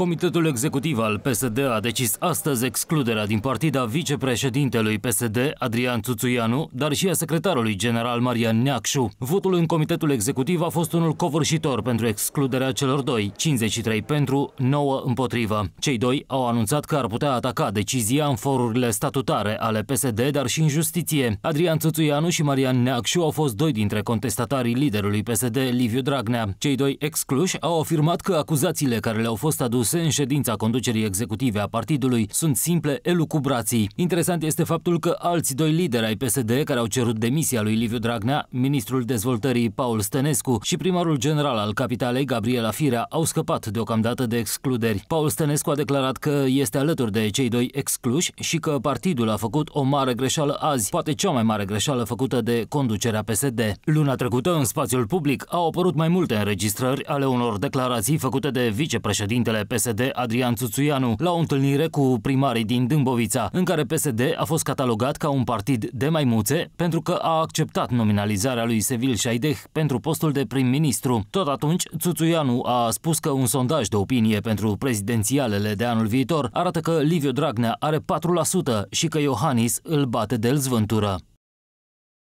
Comitetul executiv al PSD a decis astăzi excluderea din partida vicepreședintelui PSD Adrian Tuțuianu, dar și a secretarului general Marian Neacșu. Votul în comitetul executiv a fost unul covârșitor pentru excluderea celor doi, 53 pentru, 9 împotriva. Cei doi au anunțat că ar putea ataca decizia în forurile statutare ale PSD, dar și în justiție. Adrian Tuțuianu și Marian Neacșu au fost doi dintre contestatarii liderului PSD, Liviu Dragnea. Cei doi excluși au afirmat că acuzațiile care le-au fost aduse expuse în ședința conducerii executive a partidului sunt simple elucubrații. Interesant este faptul că alți doi lideri ai PSD care au cerut demisia lui Liviu Dragnea, ministrul dezvoltării Paul Stănescu și primarul general al capitalei Gabriela Firea au scăpat deocamdată de excluderi. Paul Stănescu a declarat că este alături de cei doi excluși și că partidul a făcut o mare greșeală azi, poate cea mai mare greșeală făcută de conducerea PSD. Luna trecută, în spațiul public, au apărut mai multe înregistrări ale unor declarații făcute de vicepreședintele PSD Adrian Țuțuianu la o întâlnire cu primarii din Dâmbovița, în care PSD a fost catalogat ca un partid de maimuțe pentru că a acceptat nominalizarea lui Sevil Șaideh pentru postul de prim-ministru. Tot atunci, Țuțuianu a spus că un sondaj de opinie pentru prezidențialele de anul viitor arată că Liviu Dragnea are 4% și că Iohannis îl bate de zvântură.